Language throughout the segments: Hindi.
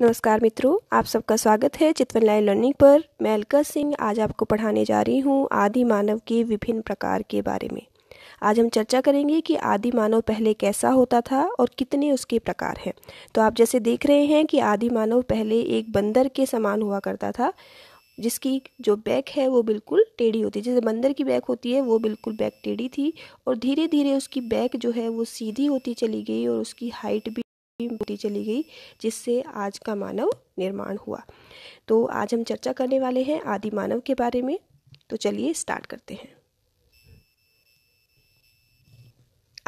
नमस्कार मित्रों आप सबका स्वागत है चितवन लाइन लर्निंग पर मैं अलका सिंह आज आपको पढ़ाने जा रही हूँ आदि मानव के विभिन्न प्रकार के बारे में आज हम चर्चा करेंगे कि आदि मानव पहले कैसा होता था और कितने उसके प्रकार हैं तो आप जैसे देख रहे हैं कि आदि मानव पहले एक बंदर के समान हुआ करता था जिसकी जो बैक है वो बिल्कुल टेढ़ी होती है जैसे बंदर की बैक होती है वो बिल्कुल बैक टेढ़ी थी और धीरे धीरे उसकी बैक जो है वो सीधी होती चली गई और उसकी हाइट भी मिट्टी चली गई जिससे आज का मानव निर्माण हुआ तो आज हम चर्चा करने वाले हैं आदि मानव के बारे में तो चलिए स्टार्ट करते हैं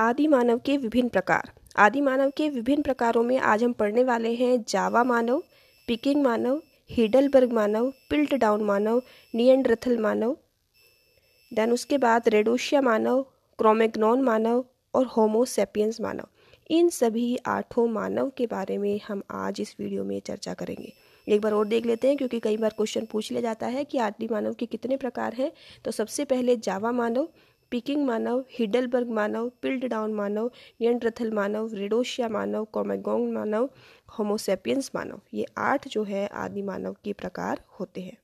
आदि मानव के विभिन्न प्रकार आदि मानव के विभिन्न प्रकारों में आज हम पढ़ने वाले हैं जावा मानव पिकिंग मानव हिडलबर्ग मानव पिल्ट डाउन मानव नियंड्रथल मानव देन उसके बाद रेडोशिया मानव क्रोमेग्नॉन मानव और होमोसेपियंस मानव इन सभी आठों मानव के बारे में हम आज इस वीडियो में चर्चा करेंगे एक बार और देख लेते हैं क्योंकि कई बार क्वेश्चन पूछ लिया जाता है कि आदि मानव के कितने प्रकार हैं तो सबसे पहले जावा मानव पिकिंग मानव हिडलबर्ग मानव पिल्ड डाउन मानव नियंड्रथल मानव रेडोशिया मानव कॉमेगोंग मानव होमोसेपियंस मानव ये आठ जो है आदि मानव के प्रकार होते हैं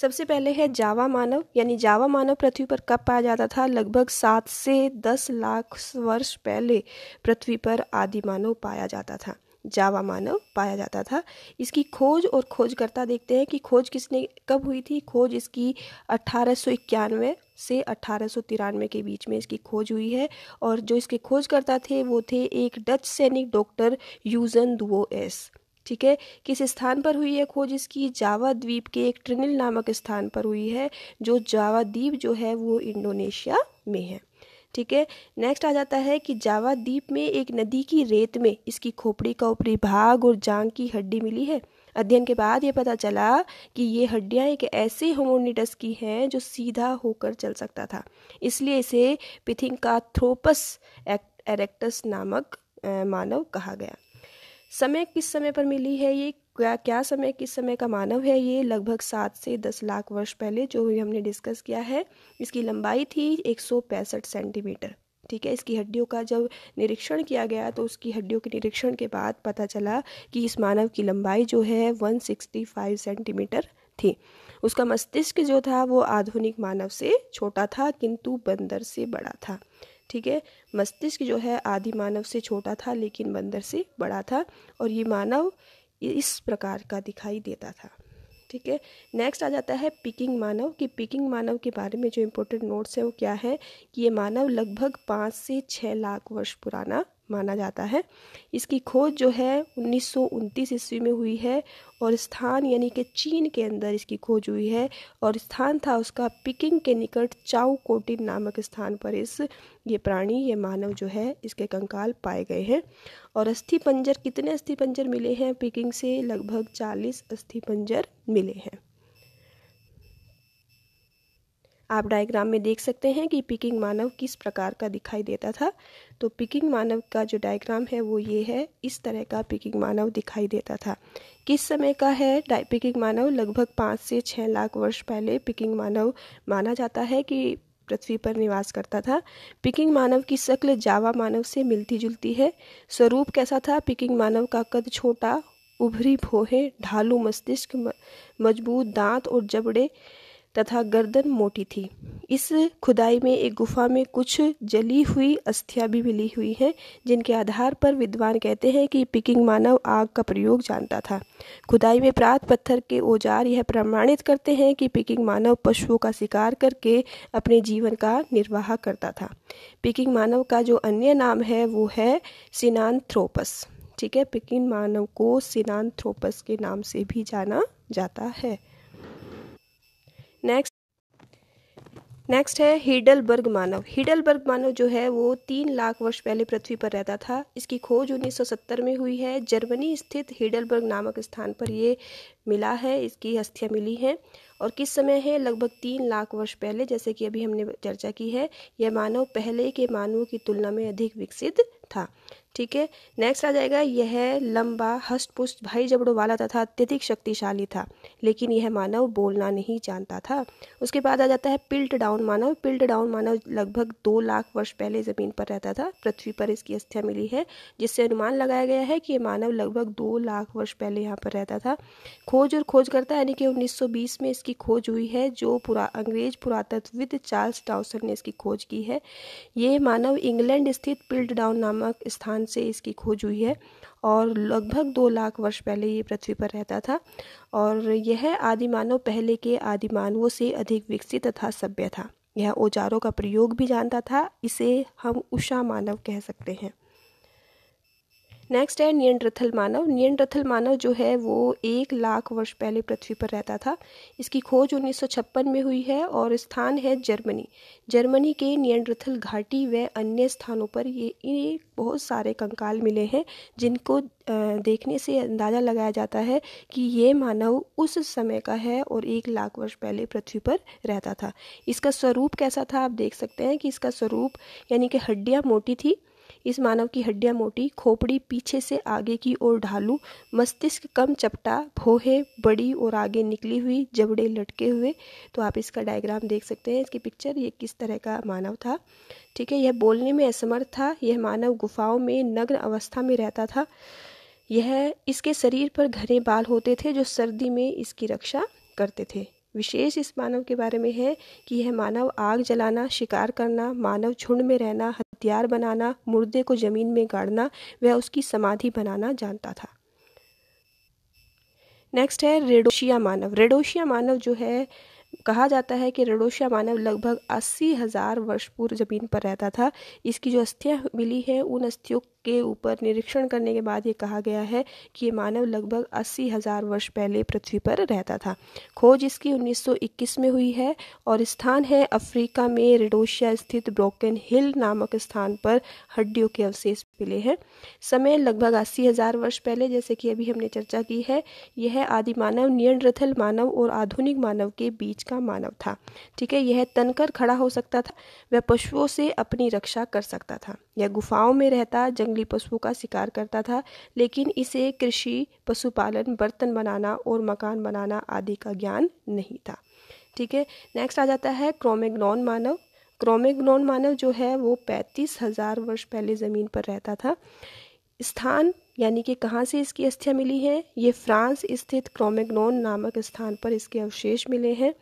सबसे पहले है जावा मानव यानी जावा मानव पृथ्वी पर कब पाया जाता था लगभग सात से दस लाख वर्ष पहले पृथ्वी पर आदि मानव पाया जाता था जावा मानव पाया जाता था इसकी खोज और खोजकर्ता देखते हैं कि खोज किसने कब हुई थी खोज इसकी अट्ठारह से अट्ठारह के बीच में इसकी खोज हुई है और जो इसके खोजकर्ता थे वो थे एक डच सैनिक डॉक्टर यूजन दुओ एस ठीक है किस स्थान पर हुई है खोज इसकी जावा द्वीप के एक ट्रिनिल नामक स्थान पर हुई है जो जावा द्वीप जो है वो इंडोनेशिया में है ठीक है नेक्स्ट आ जाता है कि जावा द्वीप में एक नदी की रेत में इसकी खोपड़ी का ऊपरी भाग और जांग की हड्डी मिली है अध्ययन के बाद ये पता चला कि ये हड्डियाँ एक ऐसे होमोनिटस की हैं जो सीधा होकर चल सकता था इसलिए इसे पिथिंकाथ्रोपस एरेक्टस नामक मानव कहा गया समय किस समय पर मिली है ये क्या क्या समय किस समय का मानव है ये लगभग सात से दस लाख वर्ष पहले जो भी हमने डिस्कस किया है इसकी लंबाई थी एक सेंटीमीटर ठीक है इसकी हड्डियों का जब निरीक्षण किया गया तो उसकी हड्डियों के निरीक्षण के बाद पता चला कि इस मानव की लंबाई जो है 165 सेंटीमीटर थी उसका मस्तिष्क जो था वो आधुनिक मानव से छोटा था किंतु बंदर से बड़ा था ठीक है मस्तिष्क जो है आदि मानव से छोटा था लेकिन बंदर से बड़ा था और ये मानव इस प्रकार का दिखाई देता था ठीक है नेक्स्ट आ जाता है पिकिंग मानव कि पिकिंग मानव के बारे में जो इम्पोर्टेंट नोट्स है वो क्या है कि ये मानव लगभग पाँच से छः लाख वर्ष पुराना माना जाता है इसकी खोज जो है उन्नीस ईस्वी में हुई है और स्थान यानी कि चीन के अंदर इसकी खोज हुई है और स्थान था उसका पिकिंग के निकट चाऊ कोटिन नामक स्थान पर इस ये प्राणी ये मानव जो है इसके कंकाल पाए गए हैं और अस्थि पंजर कितने अस्थि पंजर मिले हैं पिकिंग से लगभग चालीस अस्थि पंजर मिले हैं आप डायग्राम में देख सकते हैं कि पिकिंग मानव किस प्रकार का दिखाई देता था तो पिकिंग मानव का जो डायग्राम है वो ये है इस तरह का पिकिंग मानव दिखाई देता था किस समय का है पिकिंग मानव लगभग पाँच से छः लाख वर्ष पहले पिकिंग मानव माना जाता है कि पृथ्वी पर निवास करता था पिकिंग मानव की शक्ल जावा मानव से मिलती जुलती है स्वरूप कैसा था पिकिंग मानव का कद छोटा उभरी भोहे ढालू मस्तिष्क मजबूत दांत और जबड़े तथा गर्दन मोटी थी इस खुदाई में एक गुफा में कुछ जली हुई अस्थियां भी मिली हुई हैं जिनके आधार पर विद्वान कहते हैं कि पिकिंग मानव आग का प्रयोग जानता था खुदाई में प्रात पत्थर के औजार यह प्रमाणित करते हैं कि पिकिंग मानव पशुओं का शिकार करके अपने जीवन का निर्वाह करता था पिकिंग मानव का जो अन्य नाम है वो है सिनान्थ्रोपस ठीक है पिकिंग मानव को सिनान्थ्रोपस के नाम से भी जाना जाता है नेक्स्ट नेक्स्ट है हिडलबर्ग मानव हिडलबर्ग मानव जो है वो तीन लाख वर्ष पहले पृथ्वी पर रहता था इसकी खोज 1970 में हुई है जर्मनी स्थित हिडलबर्ग नामक स्थान पर ये मिला है इसकी हस्तियाँ मिली हैं और किस समय है लगभग तीन लाख वर्ष पहले जैसे कि अभी हमने चर्चा की है यह मानव पहले के मानवों की तुलना में अधिक विकसित था ठीक है नेक्स्ट आ जाएगा यह लंबा हस्त पुष्ट भाई जबड़ों वाला तथा अत्यधिक शक्तिशाली था लेकिन यह मानव बोलना नहीं जानता था उसके बाद आ जाता है पिल्ट डाउन मानव पिल्ट डाउन मानव लगभग दो लाख वर्ष पहले ज़मीन पर रहता था पृथ्वी पर इसकी अस्थियाँ मिली है जिससे अनुमान लगाया गया है कि यह मानव लगभग दो लाख वर्ष पहले यहाँ पर रहता था खोज और खोजकर्ता यानी कि उन्नीस में इसकी खोज हुई है जो पुरा अंग्रेज पुरातत्वविद चार्ल्स डाउसन ने इसकी खोज की है ये मानव इंग्लैंड स्थित पिल्ट डाउन नामक स्थान स्थान से इसकी खोज हुई है और लगभग दो लाख वर्ष पहले ये पृथ्वी पर रहता था और यह आदि मानव पहले के आदि मानवों से अधिक विकसित तथा सभ्य था यह औजारों का प्रयोग भी जानता था इसे हम उषा मानव कह सकते हैं नेक्स्ट है नियंड्रथल मानव नियंड्रथल मानव जो है वो एक लाख वर्ष पहले पृथ्वी पर रहता था इसकी खोज उन्नीस में हुई है और स्थान है जर्मनी जर्मनी के नियंड्रथल घाटी व अन्य स्थानों पर ये ये बहुत सारे कंकाल मिले हैं जिनको देखने से अंदाज़ा लगाया जाता है कि ये मानव उस समय का है और एक लाख वर्ष पहले पृथ्वी पर रहता था इसका स्वरूप कैसा था आप देख सकते हैं कि इसका स्वरूप यानी कि हड्डियाँ मोटी थी इस मानव की हड्डियां मोटी खोपड़ी पीछे से आगे की ओर ढालू मस्तिष्क कम चपटा भोहे बड़ी और आगे निकली हुई जबड़े लटके हुए तो आप इसका डायग्राम देख सकते हैं इसकी पिक्चर ये किस तरह का मानव था ठीक है यह बोलने में असमर्थ था यह मानव गुफाओं में नग्न अवस्था में रहता था यह इसके शरीर पर घने बाल होते थे जो सर्दी में इसकी रक्षा करते थे विशेष इस मानव के बारे में है कि यह मानव आग जलाना शिकार करना मानव झुंड में रहना हथियार बनाना मुर्दे को जमीन में गाड़ना वह उसकी समाधि बनाना जानता था नेक्स्ट है रेडोशिया मानव रेडोशिया मानव जो है कहा जाता है कि रेडोशिया मानव लगभग अस्सी हज़ार वर्ष पूर्व ज़मीन पर रहता था इसकी जो अस्थियाँ मिली है उन अस्थियों के ऊपर निरीक्षण करने के बाद ये कहा गया है कि ये मानव लगभग अस्सी हज़ार वर्ष पहले पृथ्वी पर रहता था खोज इसकी 1921 में हुई है और स्थान है अफ्रीका में रेडोशिया स्थित ब्रोकन हिल नामक स्थान पर हड्डियों के अवशेष मिले हैं समय लगभग अस्सी हज़ार वर्ष पहले जैसे कि अभी हमने चर्चा की है यह आदि मानव नियंत्रथल मानव और आधुनिक मानव के बीच का मानव था ठीक है यह तनकर खड़ा हो सकता था वह पशुओं से अपनी रक्षा कर सकता था यह गुफाओं में रहता जंगली पशुओं का शिकार करता था लेकिन इसे कृषि पशुपालन बर्तन बनाना और मकान बनाना आदि का ज्ञान नहीं था ठीक है नेक्स्ट आ जाता है क्रोमेग्नॉन मानव क्रोमेग्नॉन मानव जो है वो पैंतीस हजार वर्ष पहले ज़मीन पर रहता था स्थान यानी कि कहाँ से इसकी अस्थियाँ मिली हैं ये फ्रांस स्थित क्रोमेग्नोन नामक स्थान पर इसके अवशेष मिले हैं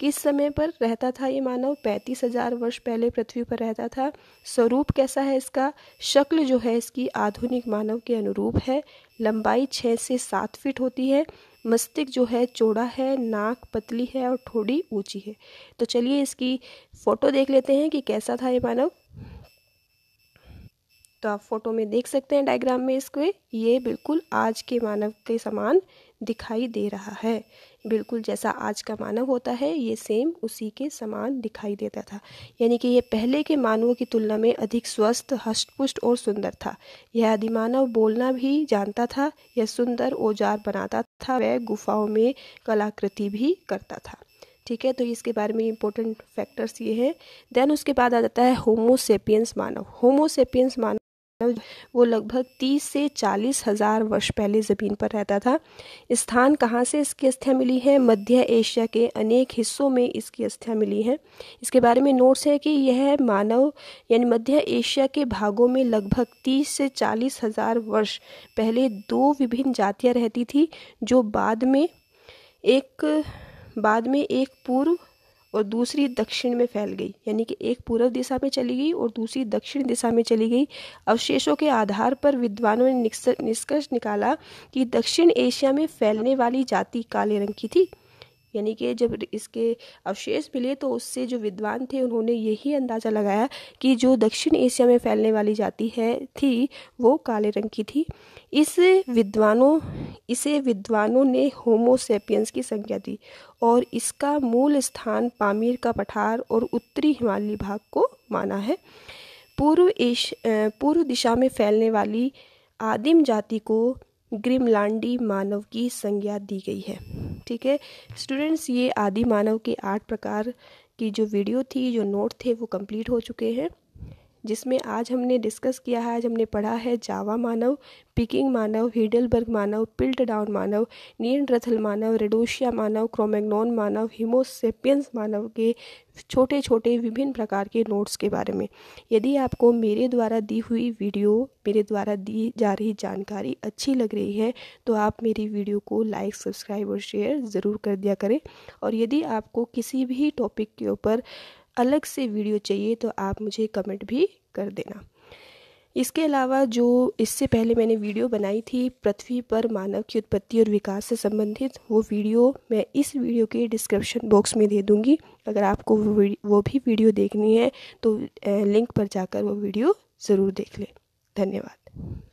किस समय पर रहता था ये मानव पैंतीस हजार वर्ष पहले पृथ्वी पर रहता था स्वरूप कैसा है इसका शक्ल जो है इसकी आधुनिक मानव के अनुरूप है लंबाई छः से सात फीट होती है मस्तिष्क जो है चौड़ा है नाक पतली है और थोड़ी ऊंची है तो चलिए इसकी फ़ोटो देख लेते हैं कि कैसा था ये मानव तो आप फोटो में देख सकते हैं डायग्राम में इसके ये बिल्कुल आज के मानव के समान दिखाई दे रहा है बिल्कुल जैसा आज का मानव होता है ये सेम उसी के समान दिखाई देता था यानी कि ये पहले के मानवों की तुलना में अधिक स्वस्थ हष्टपुष्ट और सुंदर था यह मानव बोलना भी जानता था यह सुंदर औजार बनाता था वह गुफाओं में कलाकृति भी करता था ठीक है तो इसके बारे में इंपॉर्टेंट फैक्टर्स ये हैं देन उसके बाद आ जाता है होमोसेपियंस मानव होमोसेपियंस मानव वो लगभग तीस से चालीस हजार वर्ष पहले ज़मीन पर रहता था स्थान कहाँ से इसकी अस्थियाँ मिली है मध्य एशिया के अनेक हिस्सों में इसकी अस्थियाँ मिली हैं इसके बारे में नोट्स है कि यह मानव यानी मध्य एशिया के भागों में लगभग तीस से चालीस हजार वर्ष पहले दो विभिन्न जातियाँ रहती थी जो बाद में एक बाद में एक पूर्व और दूसरी दक्षिण में फैल गई यानी कि एक पूर्व दिशा में चली गई और दूसरी दक्षिण दिशा में चली गई अवशेषों के आधार पर विद्वानों ने निष्कर्ष निकाला कि दक्षिण एशिया में फैलने वाली जाति काले रंग की थी यानी कि जब इसके अवशेष मिले तो उससे जो विद्वान थे उन्होंने यही अंदाज़ा लगाया कि जो दक्षिण एशिया में फैलने वाली जाति है थी वो काले रंग की थी इस विद्वानों इसे विद्वानों ने होमोसेपियंस की संज्ञा दी और इसका मूल स्थान पामीर का पठार और उत्तरी हिमालयी भाग को माना है पूर्व एश पूर्व दिशा में फैलने वाली आदिम जाति को ग्रिमलांडी मानव की संज्ञा दी गई है ठीक है स्टूडेंट्स ये आदि मानव के आठ प्रकार की जो वीडियो थी जो नोट थे वो कंप्लीट हो चुके हैं जिसमें आज हमने डिस्कस किया है आज हमने पढ़ा है जावा मानव पिकिंग मानव हीडलबर्ग मानव पिल्ट डाउन मानव नीन रथल मानव रेडोशिया मानव क्रोमेग्नोन मानव हिमोसेपियंस मानव के छोटे छोटे विभिन्न प्रकार के नोट्स के बारे में यदि आपको मेरे द्वारा दी हुई वीडियो मेरे द्वारा दी जा रही जानकारी अच्छी लग रही है तो आप मेरी वीडियो को लाइक सब्सक्राइब और शेयर ज़रूर कर दिया करें और यदि आपको किसी भी टॉपिक के ऊपर अलग से वीडियो चाहिए तो आप मुझे कमेंट भी कर देना इसके अलावा जो इससे पहले मैंने वीडियो बनाई थी पृथ्वी पर मानव की उत्पत्ति और विकास से संबंधित वो वीडियो मैं इस वीडियो के डिस्क्रिप्शन बॉक्स में दे दूँगी अगर आपको वो भी वीडियो देखनी है तो लिंक पर जाकर वो वीडियो ज़रूर देख लें धन्यवाद